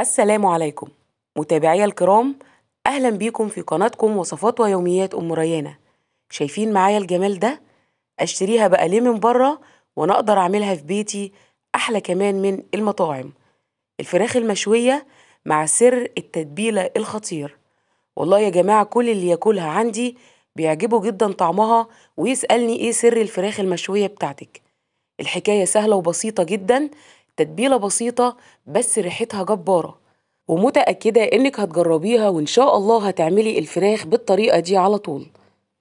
السلام عليكم متابعي الكرام أهلا بيكم في قناتكم وصفات ويوميات أم ريانة شايفين معايا الجمال ده؟ أشتريها بقى ليه من بره وأنا أقدر أعملها في بيتي أحلى كمان من المطاعم الفراخ المشوية مع سر التتبيلة الخطير والله يا جماعة كل اللي ياكلها عندي بيعجبه جدا طعمها ويسألني إيه سر الفراخ المشوية بتاعتك الحكاية سهلة وبسيطة جدا تتبيلة بسيطة بس ريحتها جبارة ومتأكدة إنك هتجربيها وإن شاء الله هتعملي الفراخ بالطريقة دي على طول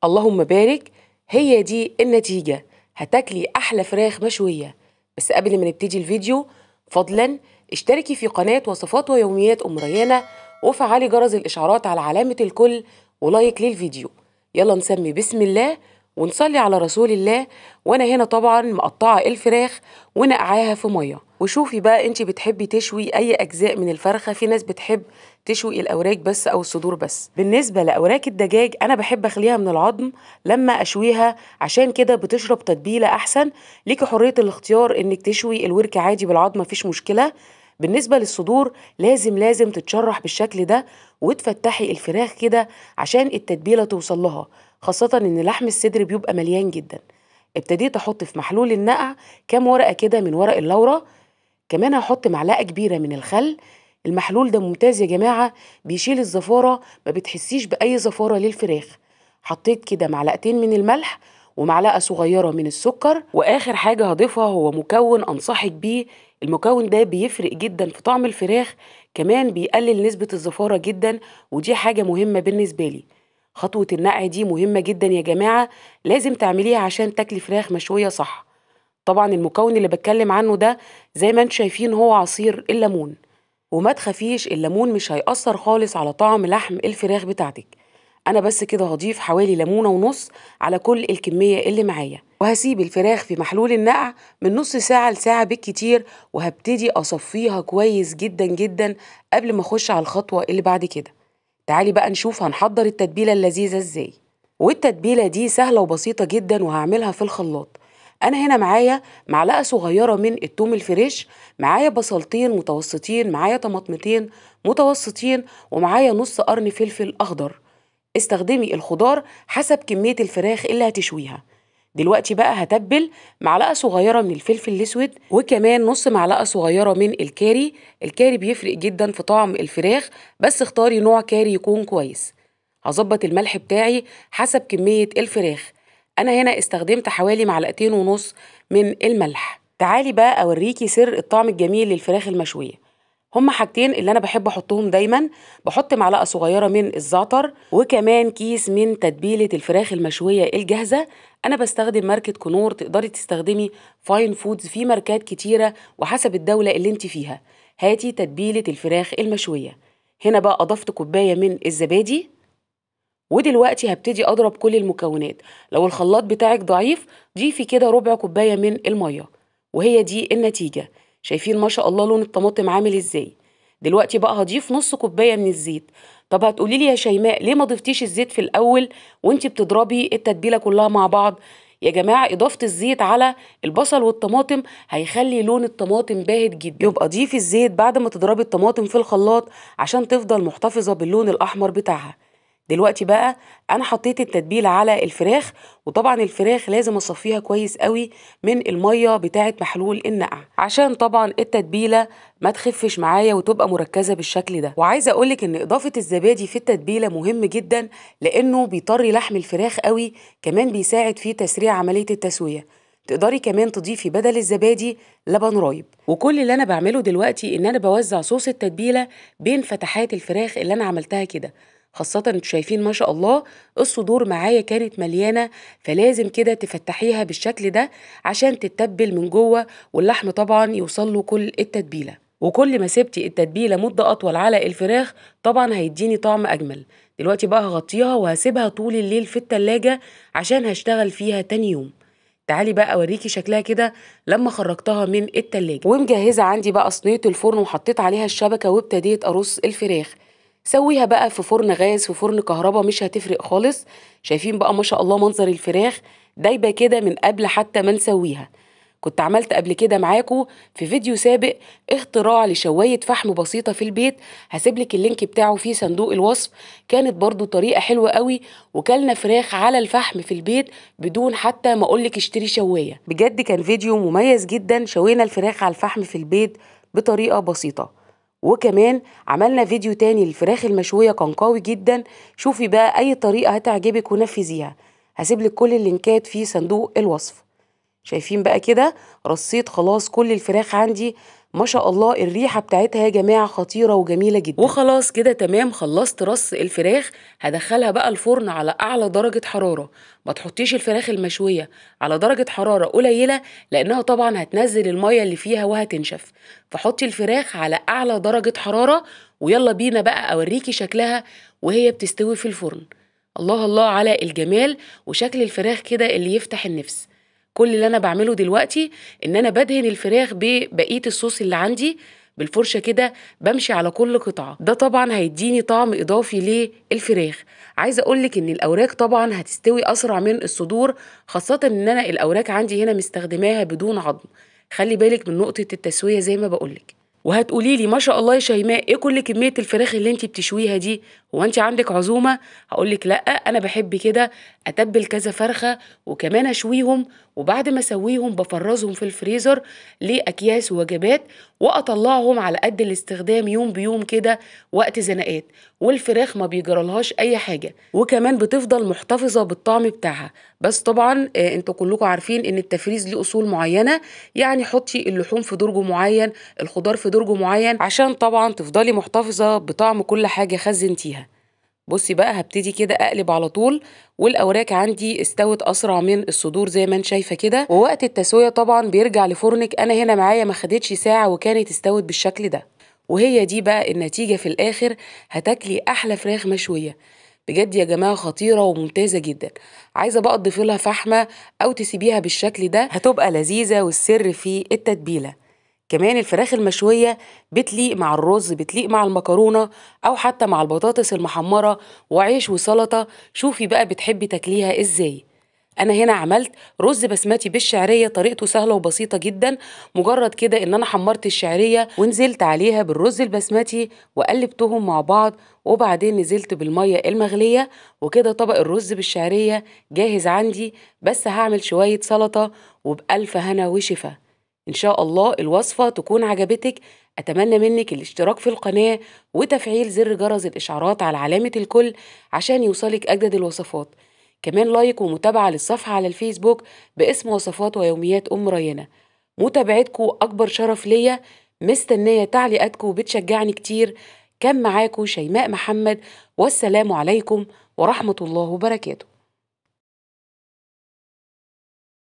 اللهم بارك هي دي النتيجة هتاكلي أحلى فراخ مشوية بس قبل ما نبتدي الفيديو فضلا اشتركي في قناة وصفات ويوميات أم ريانة وفعلي جرس الإشعارات على علامة الكل ولايك للفيديو يلا نسمي بسم الله ونصلي على رسول الله وأنا هنا طبعا مقطعة الفراخ ونقعاها في مية وشوفي بقى انت بتحبي تشوي اي اجزاء من الفرخه في ناس بتحب تشوي الاوراك بس او الصدور بس بالنسبه لاوراك الدجاج انا بحب اخليها من العظم لما اشويها عشان كده بتشرب تتبيله احسن ليكي حريه الاختيار انك تشوي الورك عادي بالعظم مفيش مشكله بالنسبة للصدور لازم لازم تتشرح بالشكل ده وتفتحي الفراخ كده عشان التتبيلة توصل لها خاصة ان لحم الصدر بيبقى مليان جدا ابتديت احط في محلول النقع كام ورقة كده من ورق اللورة كمان هحط معلقة كبيرة من الخل المحلول ده ممتاز يا جماعة بيشيل الزفارة ما بتحسيش بأي زفارة للفراخ حطيت كده معلقتين من الملح ومعلقة صغيرة من السكر وآخر حاجة هضيفها هو مكون أنصحك بيه المكون ده بيفرق جدا في طعم الفراخ كمان بيقلل نسبة الزفارة جدا ودي حاجة مهمة بالنسبة لي خطوة النقع دي مهمة جدا يا جماعة لازم تعمليها عشان تاكلي فراخ مشوية صح طبعا المكون اللي بتكلم عنه ده زي ما انتم شايفين هو عصير الليمون وما تخافيش الليمون مش هيأثر خالص على طعم لحم الفراخ بتاعتك انا بس كده هضيف حوالي ليمونه ونص على كل الكميه اللي معايا وهسيب الفراخ في محلول النقع من نص ساعه لساعه بالكتير وهبتدي اصفيها كويس جدا جدا قبل ما اخش على الخطوه اللي بعد كده تعالي بقى نشوف هنحضر التتبيله اللذيذه ازاي والتتبيله دي سهله وبسيطه جدا وهعملها في الخلاط انا هنا معايا معلقه صغيره من التوم الفريش معايا بصلتين متوسطين معايا طماطمتين متوسطين ومعايا نص قرن فلفل اخضر استخدمي الخضار حسب كميه الفراخ اللي هتشويها دلوقتي بقى هتبل معلقه صغيره من الفلفل الاسود وكمان نص معلقه صغيره من الكاري الكاري بيفرق جدا في طعم الفراخ بس اختاري نوع كاري يكون كويس هظبط الملح بتاعي حسب كميه الفراخ أنا هنا استخدمت حوالي معلقتين ونص من الملح تعالي بقى أوريكي سر الطعم الجميل للفراخ المشوية هما حاجتين اللي أنا بحب أحطهم دايما بحط معلقة صغيرة من الزعتر وكمان كيس من تتبيلة الفراخ المشوية الجاهزة أنا بستخدم ماركة كنور تقدري تستخدمي فاين فودز في ماركات كتيرة وحسب الدولة اللي انت فيها هاتي تتبيلة الفراخ المشوية هنا بقى أضفت كوباية من الزبادي ودلوقتي هبتدي اضرب كل المكونات لو الخلاط بتاعك ضعيف ضيفي كده ربع كوبايه من الميه وهي دي النتيجه شايفين ما شاء الله لون الطماطم عامل ازاي دلوقتي بقى هضيف نص كوبايه من الزيت طب هتقولي لي يا شيماء ليه ما ضفتيش الزيت في الاول وانت بتضربي التتبيله كلها مع بعض يا جماعه اضافه الزيت على البصل والطماطم هيخلي لون الطماطم باهت جدا يبقى ضيفي الزيت بعد ما تضربي الطماطم في الخلاط عشان تفضل محتفظه باللون الاحمر بتاعها دلوقتي بقى انا حطيت التتبيله على الفراخ وطبعا الفراخ لازم اصفيها كويس قوي من الميه بتاعه محلول النقع عشان طبعا التتبيله ما تخفش معايا وتبقى مركزه بالشكل ده وعايزه اقولك ان اضافه الزبادي في التتبيله مهم جدا لانه بيطري لحم الفراخ قوي كمان بيساعد في تسريع عمليه التسويه تقدري كمان تضيفي بدل الزبادي لبن رايب وكل اللي انا بعمله دلوقتي ان انا بوزع صوص التتبيله بين فتحات الفراخ اللي انا عملتها كده خاصة انتوا شايفين ما شاء الله الصدور معايا كانت مليانة فلازم كده تفتحيها بالشكل ده عشان تتبل من جوه واللحم طبعا يوصل له كل التتبيله وكل ما سبتي التتبيله مده اطول على الفراخ طبعا هيديني طعم اجمل دلوقتي بقى هغطيها وهسيبها طول الليل في التلاجة عشان هشتغل فيها تاني يوم تعالي بقى اوريكي شكلها كده لما خرجتها من التلاجة ومجهزه عندي بقى صينيه الفرن وحطيت عليها الشبكه وابتديت ارص الفراخ سويها بقى في فرن غاز في فرن كهرباء مش هتفرق خالص شايفين بقى ما شاء الله منظر الفراخ دايبه كده من قبل حتى ما نسويها كنت عملت قبل كده معاكم في فيديو سابق اختراع لشواية فحم بسيطة في البيت هسيبلك اللينك بتاعه في صندوق الوصف كانت برضو طريقة حلوة قوي وكلنا فراخ على الفحم في البيت بدون حتى ما اقولك اشتري شواية بجد كان فيديو مميز جدا شوينا الفراخ على الفحم في البيت بطريقة بسيطة وكمان عملنا فيديو تاني للفراخ المشوية كان قوي جدا شوفي بقى أي طريقة هتعجبك ونفذيها هسيبلك كل اللينكات في صندوق الوصف شايفين بقى كده رصيت خلاص كل الفراخ عندي ما شاء الله الريحه بتاعتها يا جماعه خطيره وجميله جدا وخلاص كده تمام خلصت رص الفراخ هدخلها بقى الفرن على اعلى درجه حراره ما تحطيش الفراخ المشويه على درجه حراره قليله لانها طبعا هتنزل الميه اللي فيها وهتنشف فحطي الفراخ على اعلى درجه حراره ويلا بينا بقى اوريكي شكلها وهي بتستوي في الفرن الله الله على الجمال وشكل الفراخ كده اللي يفتح النفس كل اللي انا بعمله دلوقتي ان انا بدهن الفراخ ببقيه الصوص اللي عندي بالفرشه كده بمشي على كل قطعه ده طبعا هيديني طعم اضافي للفراخ عايزه أقولك ان الاوراق طبعا هتستوي اسرع من الصدور خاصه ان انا الاوراق عندي هنا مستخدماها بدون عظم خلي بالك من نقطه التسويه زي ما بقولك وهتقولي لي ما شاء الله يا شيماء ايه كل كميه الفراخ اللي انت بتشويها دي هو انت عندك عزومه هقول لك لا انا بحب كده اتبل كذا فرخه وكمان اشويهم وبعد ما اسويهم بفرزهم في الفريزر لاكياس ووجبات واطلعهم على قد الاستخدام يوم بيوم كده وقت زنقات والفراخ ما بيجرالهاش اي حاجه وكمان بتفضل محتفظه بالطعم بتاعها بس طبعا آه، انتوا كلكم عارفين ان التفريز له اصول معينه يعني حطي اللحوم في درج معين الخضار في درج درج معين عشان طبعا تفضلي محتفظة بطعم كل حاجة خزنتيها بصي بقى هبتدي كده اقلب على طول والاوراق عندي استوت اسرع من الصدور زي ما انت شايفه كده ووقت التسويه طبعا بيرجع لفرنك انا هنا معايا ما خدتش ساعه وكانت استوت بالشكل ده وهي دي بقى النتيجه في الاخر هتاكلي احلى فراخ مشويه بجد يا جماعه خطيره وممتازه جدا عايزه بقى تضيفي لها فحمه او تسيبيها بالشكل ده هتبقى لذيذه والسر في التتبيله كمان الفراخ المشوية بتليق مع الرز بتليق مع المكرونة أو حتى مع البطاطس المحمرة وعيش وسلطة شوفي بقى بتحبي تاكليها إزاي أنا هنا عملت رز بسمتي بالشعرية طريقته سهلة وبسيطة جدا مجرد كده إن أنا حمرت الشعرية ونزلت عليها بالرز البسمتي وقلبتهم مع بعض وبعدين نزلت بالمية المغلية وكده طبق الرز بالشعرية جاهز عندي بس هعمل شوية سلطة وبألف هنا وشفا إن شاء الله الوصفة تكون عجبتك أتمنى منك الاشتراك في القناة وتفعيل زر جرس الإشعارات على علامة الكل عشان يوصلك أجدد الوصفات كمان لايك ومتابعة للصفحة على الفيسبوك باسم وصفات ويوميات أم ريانة متابعتكم أكبر شرف ليا مستنية تعليقاتكم وبتشجعني كتير كان معاكم شيماء محمد والسلام عليكم ورحمة الله وبركاته